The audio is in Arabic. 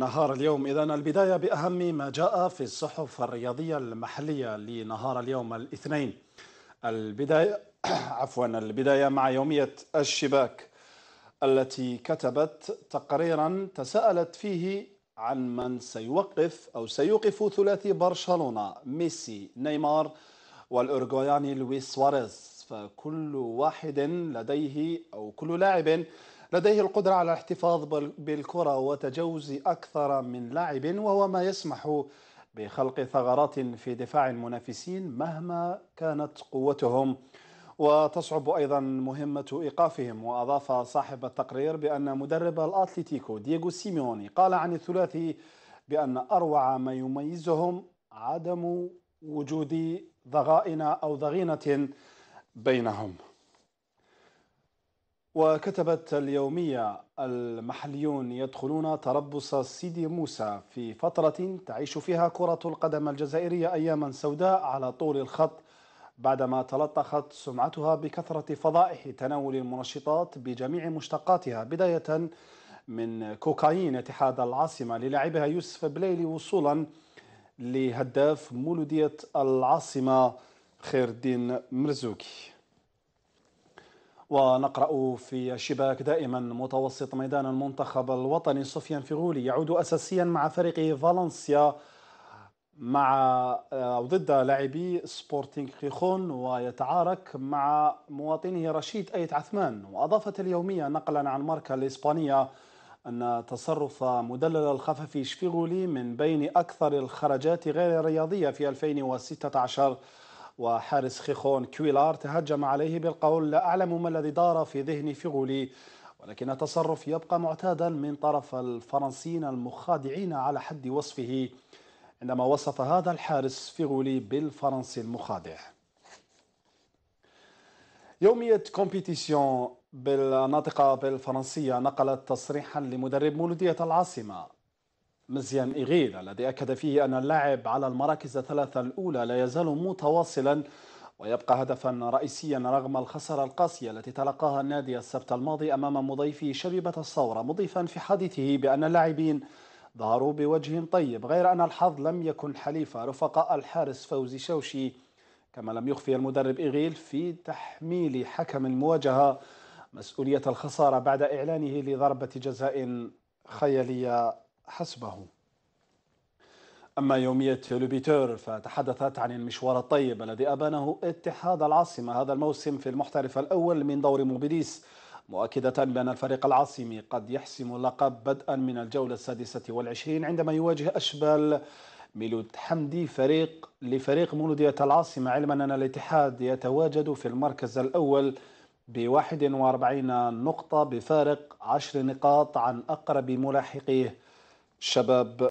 نهار اليوم إذا البداية بأهم ما جاء في الصحف الرياضية المحلية لنهار اليوم الاثنين البداية عفوا البداية مع يومية الشباك التي كتبت تقريرا تساءلت فيه عن من سيوقف أو سيوقف ثلاثي برشلونة ميسي نيمار والأورغواياني لويس سواريز فكل واحد لديه أو كل لاعب لديه القدرة على الاحتفاظ بالكرة وتجاوز أكثر من لاعب وهو ما يسمح بخلق ثغرات في دفاع المنافسين مهما كانت قوتهم وتصعب أيضا مهمة إيقافهم وأضاف صاحب التقرير بأن مدرب الأتليتيكو دييغو سيميوني قال عن الثلاثي بأن أروع ما يميزهم عدم وجود ضغائن أو ضغينة بينهم وكتبت اليومية المحليون يدخلون تربص سيدي موسى في فترة تعيش فيها كرة القدم الجزائرية أياما سوداء على طول الخط بعدما تلطخت سمعتها بكثرة فضائح تناول المنشطات بجميع مشتقاتها بداية من كوكايين اتحاد العاصمة للاعبها يوسف بليلي وصولا لهداف مولودية العاصمة خير الدين مرزوكي ونقرأ في شباك دائما متوسط ميدان المنتخب الوطني سفيان فيغولي يعود أساسيا مع فريقه فالنسيا مع أو آه، ضد لاعبي سبورتينغ خيخون ويتعارك مع مواطنه رشيد أيت عثمان وأضافت اليومية نقلا عن ماركا الإسبانية أن تصرف مدلل الخففي شفيغولي من بين أكثر الخرجات غير الرياضية في 2016 وحارس خيخون كويلار تهجم عليه بالقول لا أعلم ما الذي دار في ذهن فيغولي ولكن التصرف يبقى معتادا من طرف الفرنسيين المخادعين على حد وصفه عندما وصف هذا الحارس فيغولي بالفرنسي المخادع يومية كومبيتيسيون بالناطقة بالفرنسية نقلت تصريحا لمدرب مولودية العاصمة مزيان إيغيل الذي أكد فيه أن اللعب على المراكز الثلاثة الأولى لا يزال متواصلا ويبقى هدفا رئيسيا رغم الخسارة القاسية التي تلقاها النادي السبت الماضي أمام مضيفي شبيبة الصورة مضيفا في حديثه بأن اللاعبين ظهروا بوجه طيب غير أن الحظ لم يكن حليفة رفقاء الحارس فوزي شوشي كما لم يخفي المدرب إيغيل في تحميل حكم المواجهة مسؤولية الخسارة بعد إعلانه لضربة جزاء خيالية حسبه أما يومية لوبيتور فتحدثت عن المشوار الطيب الذي أبانه اتحاد العاصمة هذا الموسم في المحترف الأول من دور موبيليس مؤكدة بأن الفريق العاصمي قد يحسم اللقب بدءا من الجولة السادسة والعشرين عندما يواجه أشبال ميلود حمدي فريق لفريق مولودية العاصمة علما أن الاتحاد يتواجد في المركز الأول ب 41 نقطة بفارق 10 نقاط عن أقرب ملاحقيه شباب